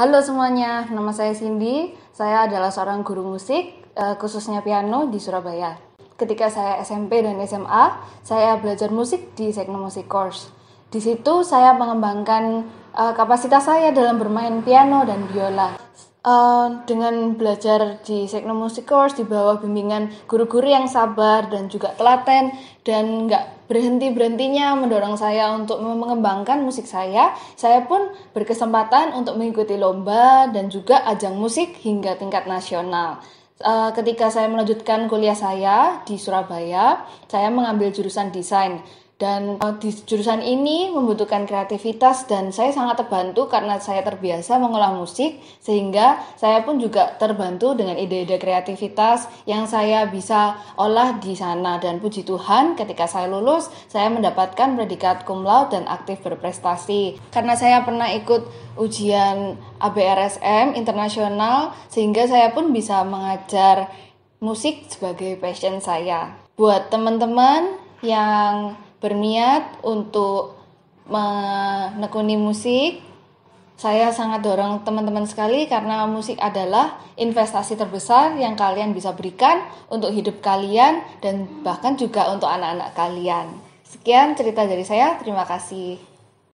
Halo semuanya, nama saya Cindy. Saya adalah seorang guru musik, eh, khususnya piano di Surabaya. Ketika saya SMP dan SMA, saya belajar musik di Sekno Music Course. Di situ saya mengembangkan eh, kapasitas saya dalam bermain piano dan biola. Uh, dengan belajar di Sekno Music Course di bawah bimbingan guru-guru yang sabar dan juga telaten dan nggak berhenti-berhentinya mendorong saya untuk mengembangkan musik saya, saya pun berkesempatan untuk mengikuti lomba dan juga ajang musik hingga tingkat nasional. Eh, ketika saya melanjutkan kuliah saya di Surabaya, saya mengambil jurusan desain dan eh, di jurusan ini membutuhkan kreativitas dan saya sangat terbantu karena saya terbiasa mengolah musik sehingga saya pun juga terbantu dengan ide-ide kreativitas yang saya bisa olah di sana dan puji Tuhan ketika saya lulus saya mendapatkan predikat cum laude dan aktif berprestasi. Karena saya pernah ikut ujian ABRSM internasional sehingga saya pun bisa mengajar musik sebagai passion saya. Buat teman-teman yang berniat untuk menekuni musik. Saya sangat dorong teman-teman sekali karena musik adalah investasi terbesar yang kalian bisa berikan untuk hidup kalian dan bahkan juga untuk anak-anak kalian. Sekian cerita dari saya, terima kasih.